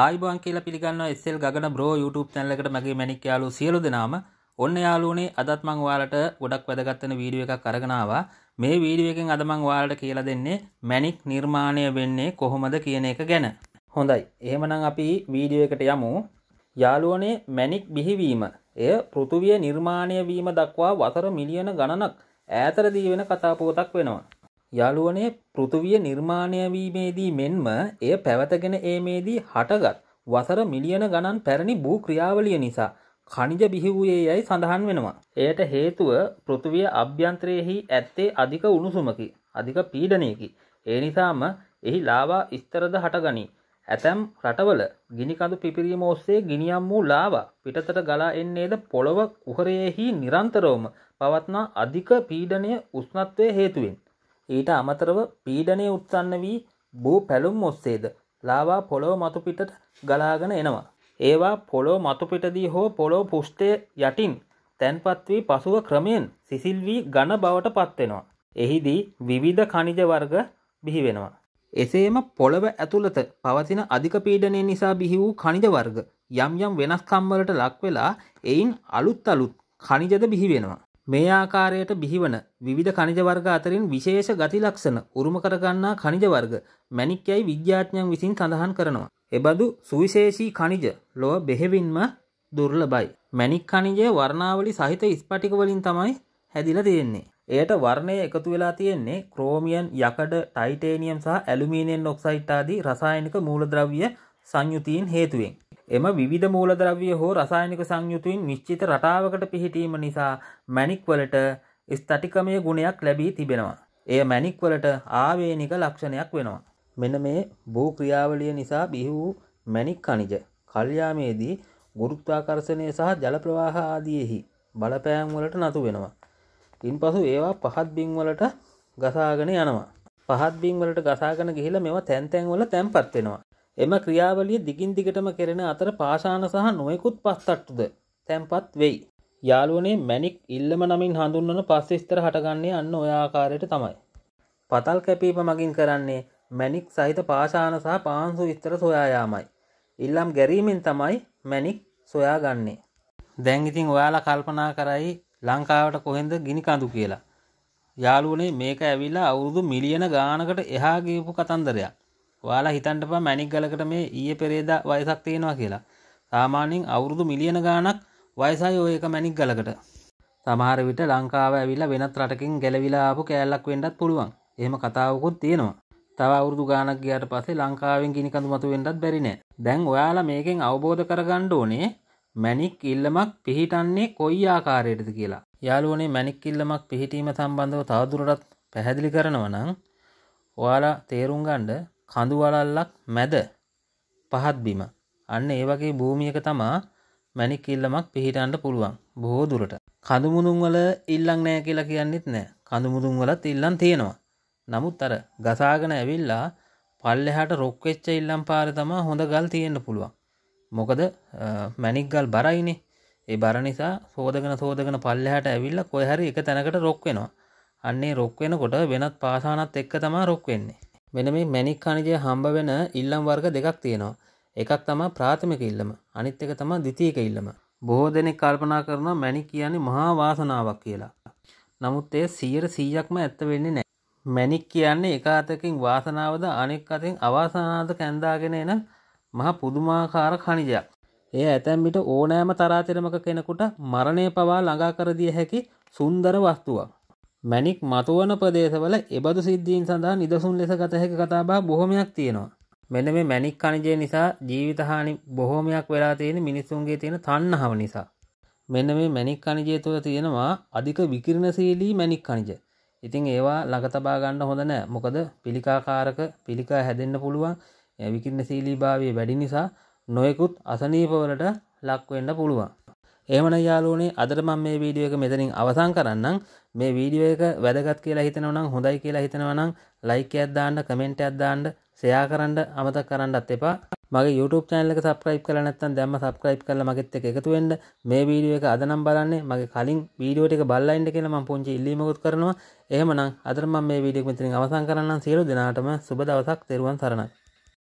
ආයිබන් කියලා පිළිගන්න එස්සෙල් ගන බ්‍රෝ YouTube තැල්ලකට මගේ මැනික් යාලු සියලු දෙනාම ඔන්න යාලුනේ අදත් මං වාලට ගොඩක් වැදගත්වන වීඩියුව එකක් කරගෙනවා මේ වීඩියුව එකෙන් අද මං වාලට කියලා දෙන්නේ මැනික් නිර්මාණය වෙන්නේ කොහොමද කියන එක ගැන හොඳයි එහෙමනම් අපි වීඩියෝ එකට යමු යාලුවනේ මැනික් බිහිවීම එය පෘතුවිය නිර්මාණය වීම දක්වා වසර මිලියන ගණනක් ඈතරදී වෙන කතාපුවතක් වෙනවා යාළුවනේ පෘතුවිය නිර්මාණය වීමේදී මෙන්ම එය පැවතගෙන ඒමේදී හටගත් වසර මිලියන ගණන් පැරණි භූ ක්‍රියාවලිය නිසා කනිජ බිහිවූයේ යැයි සඳහන් වෙනවා. එයට හේතුව පෘතුවිය අභ්‍යන්ත්‍රයෙහි ඇත්තේ අධික උණුසුමකි අධික පීඩනයකි. ඒ නිසාම එහි ලාවා ස්තරද හටගනී. ඇතැම් රටවල ගිනිකඳු පිපිරීම ඔස්සේ ගිනියම් වූ ලාවා පිටතට ගලා එන්නේද පොළොව කුහරයෙහි නිරන්තරවම පවත්නා අධික පීඩනය උස්නත්වය හේතුවෙන්. ඊට අමතරව පීඩනය උත්සන්න වී බූ පැළුම් ඔස්සේද ලාවා පොලෝ මතුපිටට ගලාගෙන එනවා. ඒවා පොලෝ මතුපිටදී හෝ පොලෝ පුෂ්ටය යටින් තැන්පත් වී පසුව ක්‍රමයෙන් සිසිල් වී ගණ බවට පත්වෙනවා. එහිදී විවිධ කනිජ වර්ග බිහිවෙනවා. එසේම පොළව ඇතුළත පවතින අධික පීඩනය නිසා බිහි වූ කනිජ වර්ග යම් යම් වෙනස්කම්වලට ලක්වෙලා එයින් අලුත් අලුත් කනිජද බිහිවෙනවා. මේ ආකාරයට බිහිවන විධ කනිජවර්ග අතරින් විශේෂ ගති ලක්ෂණ උරුම කරගන්නා කනිජවර්ග මැනික්‍යයි විද්‍යාඥයන් විසින් සඳහන් කරනවා. එබඳු සුවිශේෂී කනිජ ලොව බෙහෙවින්ම දුර්ලබයි. මැනික් කනිජය වර්ණාවලි සහිත ස්පටිකවලින් තමයි හැදිල තියෙන්නේ. එයට වර්ණය එකතු වෙලා තියෙන්නේ ක්‍රෝමියන් යකඩ ටයිටේනියම් සහ ඇලුමීනියෙන් ඔක්සයිට් ආදී රසායනික මූලද්‍රව්‍ය සංයුතියෙන් හේතුවෙන්. එම විධ මූලදරවිය හෝ රසායනික සංයුතුයින් නිශ්චිත රටාවකට පිහිටීම නිසා මැනික්වලට ස්ථටිකමය ගුණයක් ලැබී තිබෙනවා. එය මැනික්වලට ආවේනික ලක්ෂණයක් වෙනවා. මෙන මේ භූ ක්‍රියාවලිය නිසා බිහිවූ මැනික් කනිජ. කල්යාමේදී ගුරුත්වාකර්ශනය සහ ජලප්‍රවාහ ආදියෙහි බලපෑම්වලට නතු වෙනවා. ඉන් පසු ඒවා පහත් බිංවලට ගසාගෙන යනවා. පහත් බිංවලට ගසාගෙන ගිහිල මෙම තැන්තැන්වල තැන්පත්වෙනවා. එම ක්‍රියාවලිය දිගින් දිගටම කෙරෙන අතර පාශාන සහ නොයකුත් පස්සට්ටුද තැන්පත් වෙයි. යාලුවනේ මැනික් ඉල්ලම නමින් හඳුන්වන පස්විස්තර හටගන්නේ අන්න ඔයාකාරයට තමයි. පතල් කැපීප මගින් කරන්නේ මැනික් සහිත පාශාන සහ පාන්සු විස්තර සොයායාමයි. ඉල්ලම් ගැරීමෙන් තමයි මැනික් සොයාගන්නේ. දැන් ඉතින් ඔයාලා කල්පනා කරයි ලංකාවට කොහෙන්ද ගිනි කඳු කියලා. යාලුවනේ මේක ඇවිල්ලා අවුරුදු මිලියන ගානකට එහා ගියපු කතන්දරයක්. ඔයාලා හිතන්ටපා මැනික් ගලකට මේ ඊය පෙරේදා වයසක් තියෙනවා කියලා සාමාන්‍යෙන් අවුරුදු මිලියන ගානක් වයසයි ඔය එක මැනික් ගලකට සමහර විට ලංකාව ඇවිල්ලා වෙනත් රටකින් ගැලවිලා ආපු කෑල්ලක් වෙන්නත් පුළුවන් එහෙම කතාවකුත් තියෙනවා තව අවුරුදු ගානක් ගියාට පස්සේ ලංකාවෙන් ගිනිකඳු මතු වෙන්නත් බැරි නෑ දැන් ඔයාලා මේකෙන් අවබෝධ කරගන්න ඕනේ මැනික් ඉල්ලමක් පිහිටන්නේ කොයි ආකාරයටද කියලා යාළුවනේ මැනික් ඉල්ලමක් පිහිටීම සම්බන්ධව තවදුරටත් පැහැදිලි කරනවා නම් ඔයාලා තේරුම් ගන්නද කඳු වලල්ලක් මැද පහත් බිම. අන්න ඒ වගේ භූමියක තමා මැණික් ඉල්ලමක් පිහිටන්න පුළුවන් බොහෝ දුරට. කඳුමුදුන් වල ඉල්ලම් නැහැ කියලා කියන්නෙත් නැහැ. කඳුමුදුන් වලත් ඉල්ලම් තියෙනවා. නමුත් අර ගසාගෙන ඇවිල්ලා පල්ලෙහාට රොක් වෙච්ච ඉල්ලම් පාරේ තමයි හොඳ ගල් තියෙන්න පුළුවන්. මොකද මැණික් ගල් බරයිනේ. ඒ බර නිසා සෝදගෙන සෝදගෙන පල්ලෙහාට ඇවිල්ලා කොහේ හරි එක තැනකට රොක් වෙනවා. අන්නේ රොක් වෙනකොට වෙනත් පාසානත් එක්ක තමයි රොක් වෙන්නේ. මෙන මේ මැණික් ඛනිජය හම්බ වෙන ඉල්ලම් වර්ග දෙකක් තියෙනවා. එකක් තමයි ප්‍රාථමික ඉල්ලම. අනිත් එක තමයි ද්විතීයික ඉල්ලම. බොහෝ දෙනෙක් කල්පනා කරනවා මැණික් කියන්නේ මහා වාසනාවක් කියලා. නමුත් ඒ 100%ක්ම ඇත්ත වෙන්නේ නැහැ. මැණික් කියන්නේ එක අතකින් වාසනාවද අනෙක් අතකින් අවාසනාවද කැඳාගෙන එන මහා පුදුමාකාර ඛනිජයක්. එය ඇතැම් විට ඕනෑම තරාතිරමක කෙනෙකුට මරණය පවා ළඟා කර දිය හැකි සුන්දර වස්තුවක්. මැනික් මතුවන ප්‍රදේශවල එබඳු සිද්ධීන් සඳහා නිදසුන් ලෙස ගත හැකි කතාබහ බොහොමයක් තියෙනවා. මෙන්න මේ මැනික් කණජය නිසා ජීවිතහානි බොහොමයක් වෙලා තියෙන මිනිස්සුන්ගේ තියෙන තණ්හාව නිසා. මෙන්න මේ මැනික් කණජය තුළ තියෙනවා අධික විකිරණශීලී මැනික් කණජය. ඉතින් ඒවා ළඟ තබා ගන්න හොඳ නැහැ. මොකද පිළිකාකාරක පිළිකා හැදෙන්න පුළුවන්. විකිරණශීලී භාවය වැඩි නිසා නොයෙකුත් අසනීපවලට ලක් වෙන්න පුළුවන්. එහමන යාලුවනේ අදර මම මේ වීඩියෝ එක මෙතනින් අවසන් කරන්නම් මේ වීඩියෝ එක වැදගත් කියලා හිතනවනම් හොඳයි කියලා හිතනවනම් ලයික් එකක් දාන්න කමෙන්ට් එකක් දාන්න සෙයා කරන්න අමතක කරන්නත් එපා මගේ YouTube channel එක subscribe කරලා නැත්නම් දැම්ම subscribe කරලා මගෙත් එක්ක එකතු වෙන්න මේ වීඩියෝ එක අද නම් බලන්නේ මගේ කලින් වීඩියෝ ටික බලලා ඉන්න කියලා මම පුංචි ඉල්ලීමකුත් කරනවා එහෙමනම් අදට මම මේ වීඩියෝ එක මෙතනින් අවසන් කරන්නම් සියලු දෙනාටම සුබ දවසක් තෙරුවන් සරණයි